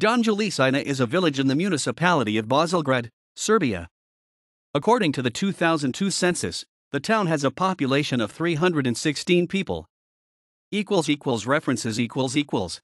Donjelišina is a village in the municipality of Bozilgrad, Serbia. According to the 2002 census, the town has a population of 316 people. Equals equals references equals equals